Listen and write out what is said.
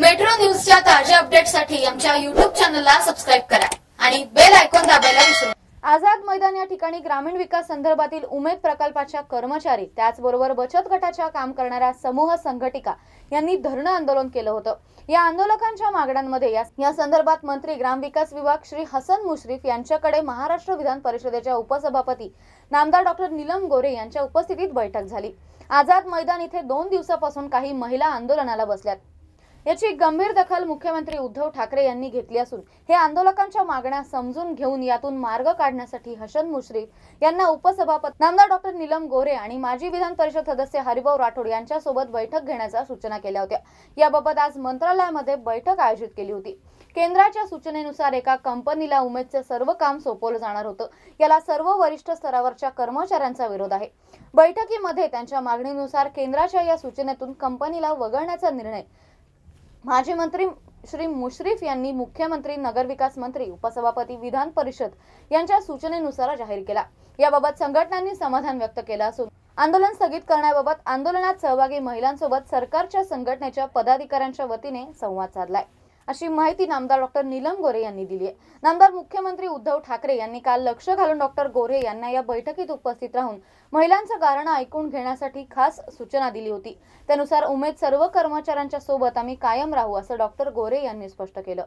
metro न्यूजच्या ताज्या अपडेटसाठी आमच्या युट्यूब चॅनलला सबस्क्राईब करा आणि बेल आयकॉन दाबायला विसरू आझाद मैदान या ठिकाणी ग्रामीण विकास संदर्भातील उमेद प्रकल्पाच्या कर्मचारी त्याचबरोबर बचत गटाच्या काम करणाऱ्या समूह संघटिका यांनी धरणं आंदोलन केलं होतं या आंदोलकांच्या मागण्यांमध्ये या संदर्भात मंत्री ग्रामविकास विभाग श्री हसन मुश्रीफ यांच्याकडे महाराष्ट्र विधान परिषदेच्या उपसभापती नामदार डॉक्टर नीलम गोरे यांच्या उपस्थितीत बैठक झाली आझाद मैदान इथे दोन दिवसापासून काही महिला आंदोलनाला बसल्यात याची गंभीर दखल मुख्यमंत्री उद्धव ठाकरे यांनी घेतली असून हे आंदोलकांच्या मागण्या समजून घेऊन यातून मार्ग काढण्यासाठी हसन मुश्रीफ यांना उपसभापती नामदार डॉक्टर नीलम गोरे आणि माजी विधान परिषद सदस्य हरिभाऊ राठोड यांच्यासोबत बैठक घेण्याच्या सूचना केल्या होत्या याबाबत आज मंत्रालयामध्ये बैठक आयोजित केली होती केंद्राच्या सूचनेनुसार एका कंपनीला उमेदचं सर्व काम सोपवलं जाणार होतं याला सर्व वरिष्ठ स्तरावरच्या कर्मचाऱ्यांचा विरोध आहे बैठकीमध्ये त्यांच्या मागणीनुसार केंद्राच्या या सूचनेतून कंपनीला वगळण्याचा निर्णय माजी मंत्री श्री मुश्रीफ यांनी मुख्यमंत्री नगरविकास मंत्री उपसभापती विधान परिषद यांच्या सूचनेनुसार जाहीर केला याबाबत संघटनांनी समाधान व्यक्त केलं असून आंदोलन स्थगित करण्याबाबत आंदोलनात सहभागी महिलांसोबत सरकारच्या संघटनेच्या पदाधिकाऱ्यांच्या वतीने संवाद साधलाय अशी माहिती नामदार डॉक्टर नीलम गोरे यांनी दिली आहे नामदार मुख्यमंत्री उद्धव ठाकरे यांनी काल लक्ष घालून डॉक्टर गोरे यांना या बैठकीत उपस्थित राहून महिलांचं गारणं ऐकून घेण्यासाठी खास सूचना दिली होती त्यानुसार उमेद सर्व कर्मचाऱ्यांच्या सोबत आम्ही कायम राहू असं डॉक्टर गोरे यांनी स्पष्ट केलं